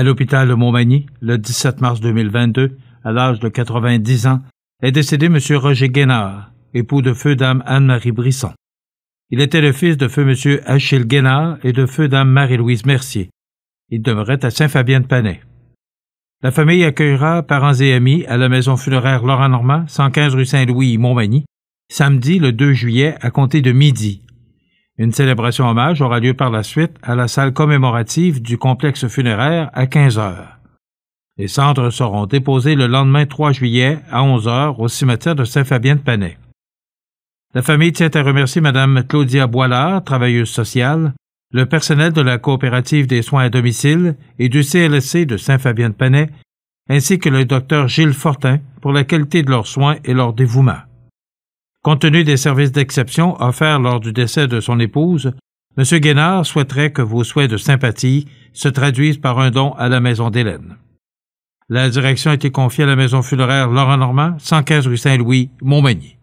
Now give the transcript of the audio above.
à l'hôpital de Montmagny le 17 mars 2022 à l'âge de 90 ans est décédé M. Roger Guénard, époux de feu dame Anne-Marie Brisson. Il était le fils de feu M. Achille Guénard et de feu dame Marie-Louise Mercier. Il demeurait à Saint-Fabien-de-Panay. La famille accueillera parents et amis à la maison funéraire Laurent Normand, 115 rue Saint-Louis, Montmagny, samedi le 2 juillet à compter de midi, une célébration hommage aura lieu par la suite à la salle commémorative du complexe funéraire à 15 heures. Les cendres seront déposées le lendemain 3 juillet à 11 heures au cimetière de Saint-Fabien-de-Panay. La famille tient à remercier Mme Claudia Boilard, travailleuse sociale, le personnel de la coopérative des soins à domicile et du CLSC de Saint-Fabien-de-Panay, ainsi que le docteur Gilles Fortin pour la qualité de leurs soins et leur dévouement. Compte tenu des services d'exception offerts lors du décès de son épouse, M. Guénard souhaiterait que vos souhaits de sympathie se traduisent par un don à la maison d'Hélène. La direction a été confiée à la maison funéraire Laurent Normand, 115 rue Saint-Louis, Montmagny.